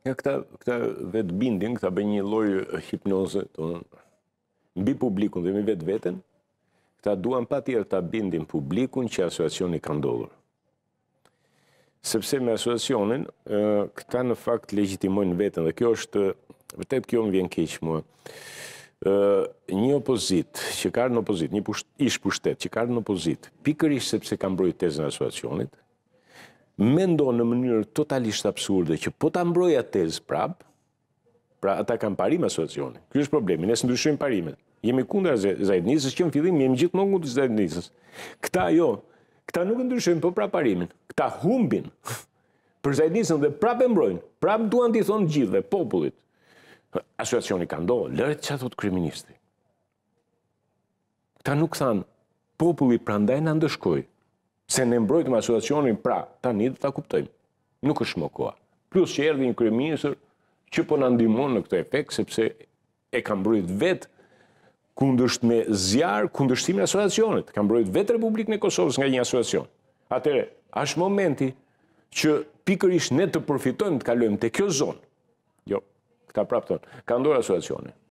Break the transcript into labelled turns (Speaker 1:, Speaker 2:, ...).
Speaker 1: Këta, këta vetë binding, këta bëjnë një lojë hipnozë, të në bi publikun dhe mi vetë vetën, këta duan pa tjerë të bindin publikun që asociacioni ka ndodhur. Sepse me asociacionin, këta në fakt legjitimojnë vetën, dhe kjo është, vërtet kjo më vjen keqë mua, një opozit, që karë në opozit, një ishë ish pushtet, që karë në opozit, pikër ishë sepse kam brojt tezën asociacionit, me ndonë në mënyrë totalisht absurde që po të mbroj atë prap, pra ata kanë parim asociacioni. Ky është problemi, nësë ndryshujmë parimet. Jemi kundër Zajdnisës që në fillim, jemi gjithë në ngutë Zajdnisës. Këta jo, këta nuk ndryshojnë po pra parimin. Këta humbin për Zajdnisën dhe prap e mbrojnë, prap duan të i thonë gjithë dhe popullit. Asociacioni ka ndonë, lërë që atë të kriministi. Këta nuk thanë, populli prandaj në ndëshkoj, se ne mbrojtëm asociacionin, pra, ta një dhe ta kuptojmë. Nuk është më koha. Plus që erdi një kryeministër që po në ndimon në këto efekt, sepse e ka mbrojt vetë kundësht me zjarë kundështimin asociacionit. Ka mbrojt vetë Republikën e Kosovës nga një asociacion. Atere, është momenti që pikër ishë ne të përfitojmë të kalujmë të kjo zonë. Jo, këta prapë ka ndorë asociacionit.